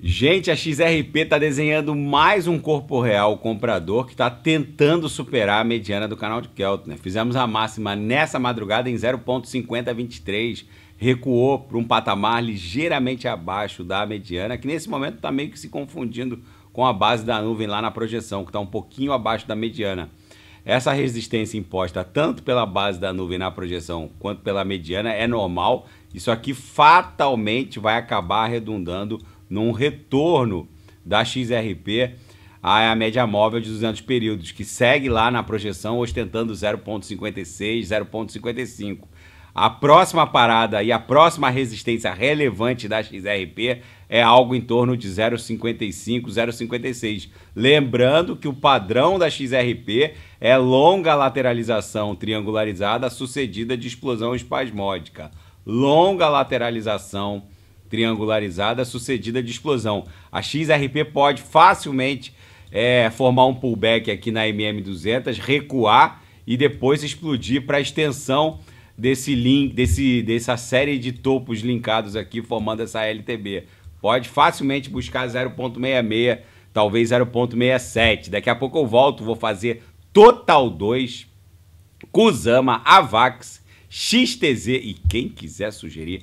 Gente, a XRP está desenhando mais um corpo real comprador que está tentando superar a mediana do canal de Keltner. Né? Fizemos a máxima nessa madrugada em 0,5023, recuou para um patamar ligeiramente abaixo da mediana, que nesse momento está meio que se confundindo com a base da nuvem lá na projeção, que está um pouquinho abaixo da mediana. Essa resistência imposta tanto pela base da nuvem na projeção quanto pela mediana é normal. Isso aqui fatalmente vai acabar redundando num retorno da XRP à média móvel de 200 períodos, que segue lá na projeção ostentando 0,56, 0,55. A próxima parada e a próxima resistência relevante da XRP é algo em torno de 0,55, 0,56. Lembrando que o padrão da XRP é longa lateralização triangularizada sucedida de explosão espasmódica. Longa lateralização triangularizada sucedida de explosão. A XRP pode facilmente é, formar um pullback aqui na MM200, recuar e depois explodir para a extensão desse link, desse, dessa série de topos linkados aqui, formando essa LTB. Pode facilmente buscar 0.66, talvez 0.67. Daqui a pouco eu volto, vou fazer Total 2, Kusama, Avax, XTZ e quem quiser sugerir